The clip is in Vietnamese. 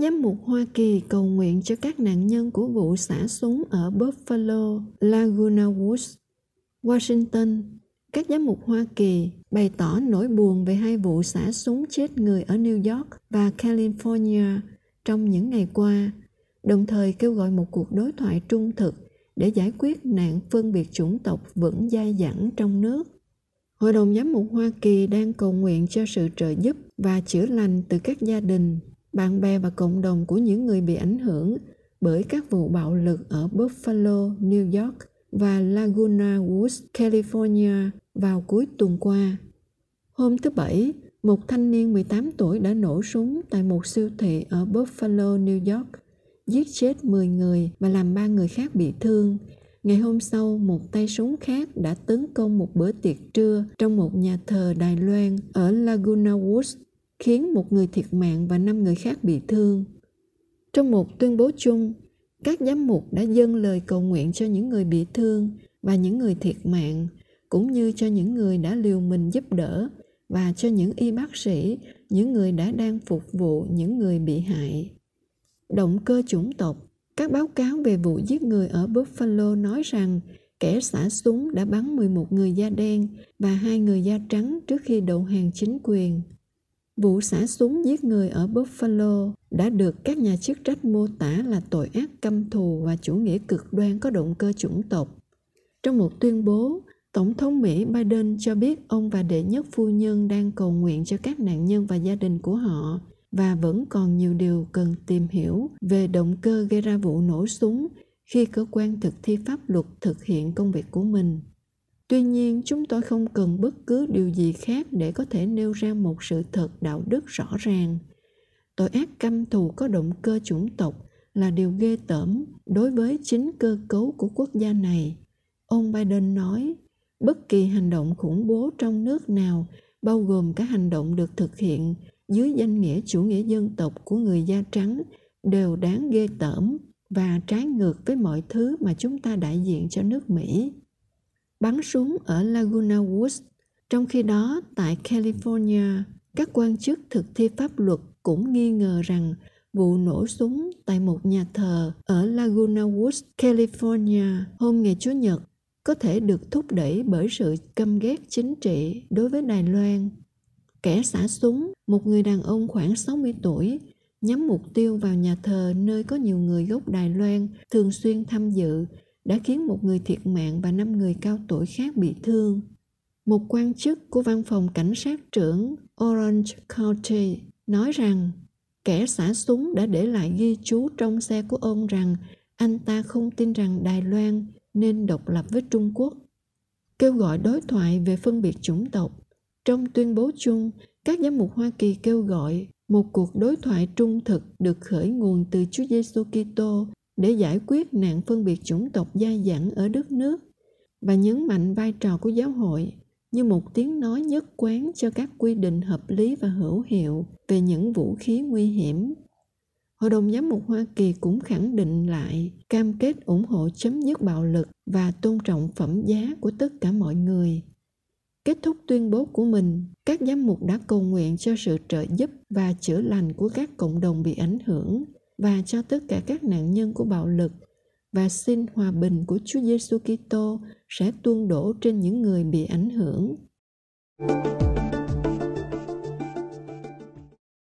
giám mục Hoa Kỳ cầu nguyện cho các nạn nhân của vụ xả súng ở Buffalo, Laguna Woods, Washington. Các giám mục Hoa Kỳ bày tỏ nỗi buồn về hai vụ xả súng chết người ở New York và California trong những ngày qua, đồng thời kêu gọi một cuộc đối thoại trung thực để giải quyết nạn phân biệt chủng tộc vẫn dai dẳng trong nước. Hội đồng giám mục Hoa Kỳ đang cầu nguyện cho sự trợ giúp và chữa lành từ các gia đình bạn bè và cộng đồng của những người bị ảnh hưởng bởi các vụ bạo lực ở Buffalo, New York và Laguna Woods, California vào cuối tuần qua. Hôm thứ Bảy, một thanh niên 18 tuổi đã nổ súng tại một siêu thị ở Buffalo, New York, giết chết 10 người và làm 3 người khác bị thương. Ngày hôm sau, một tay súng khác đã tấn công một bữa tiệc trưa trong một nhà thờ Đài Loan ở Laguna Woods, khiến một người thiệt mạng và năm người khác bị thương. Trong một tuyên bố chung, các giám mục đã dâng lời cầu nguyện cho những người bị thương và những người thiệt mạng, cũng như cho những người đã liều mình giúp đỡ và cho những y bác sĩ, những người đã đang phục vụ những người bị hại. Động cơ chủng tộc các báo cáo về vụ giết người ở Buffalo nói rằng kẻ xả súng đã bắn 11 người da đen và hai người da trắng trước khi đầu hàng chính quyền. Vụ xả súng giết người ở Buffalo đã được các nhà chức trách mô tả là tội ác căm thù và chủ nghĩa cực đoan có động cơ chủng tộc. Trong một tuyên bố, Tổng thống Mỹ Biden cho biết ông và đệ nhất phu nhân đang cầu nguyện cho các nạn nhân và gia đình của họ và vẫn còn nhiều điều cần tìm hiểu về động cơ gây ra vụ nổ súng khi cơ quan thực thi pháp luật thực hiện công việc của mình tuy nhiên chúng tôi không cần bất cứ điều gì khác để có thể nêu ra một sự thật đạo đức rõ ràng tội ác căm thù có động cơ chủng tộc là điều ghê tởm đối với chính cơ cấu của quốc gia này ông biden nói bất kỳ hành động khủng bố trong nước nào bao gồm cả hành động được thực hiện dưới danh nghĩa chủ nghĩa dân tộc của người da trắng đều đáng ghê tởm và trái ngược với mọi thứ mà chúng ta đại diện cho nước mỹ bắn súng ở Laguna Woods. Trong khi đó, tại California, các quan chức thực thi pháp luật cũng nghi ngờ rằng vụ nổ súng tại một nhà thờ ở Laguna Woods, California hôm ngày Chủ nhật có thể được thúc đẩy bởi sự căm ghét chính trị đối với Đài Loan. Kẻ xả súng, một người đàn ông khoảng 60 tuổi, nhắm mục tiêu vào nhà thờ nơi có nhiều người gốc Đài Loan thường xuyên tham dự đã khiến một người thiệt mạng và năm người cao tuổi khác bị thương. Một quan chức của văn phòng cảnh sát trưởng Orange County nói rằng kẻ xả súng đã để lại ghi chú trong xe của ông rằng anh ta không tin rằng Đài Loan nên độc lập với Trung Quốc. Kêu gọi đối thoại về phân biệt chủng tộc. Trong tuyên bố chung, các giám mục Hoa Kỳ kêu gọi một cuộc đối thoại trung thực được khởi nguồn từ Chúa Giêsu Kitô để giải quyết nạn phân biệt chủng tộc dai dẳng ở đất nước và nhấn mạnh vai trò của giáo hội như một tiếng nói nhất quán cho các quy định hợp lý và hữu hiệu về những vũ khí nguy hiểm. Hội đồng giám mục Hoa Kỳ cũng khẳng định lại cam kết ủng hộ chấm dứt bạo lực và tôn trọng phẩm giá của tất cả mọi người. Kết thúc tuyên bố của mình, các giám mục đã cầu nguyện cho sự trợ giúp và chữa lành của các cộng đồng bị ảnh hưởng và cho tất cả các nạn nhân của bạo lực và xin hòa bình của Chúa Giêsu Kitô sẽ tuôn đổ trên những người bị ảnh hưởng. thank you